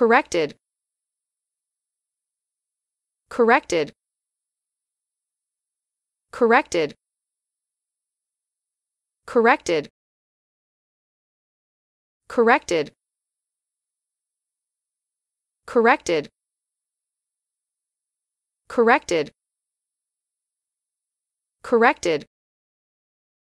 corrected corrected corrected corrected corrected corrected corrected corrected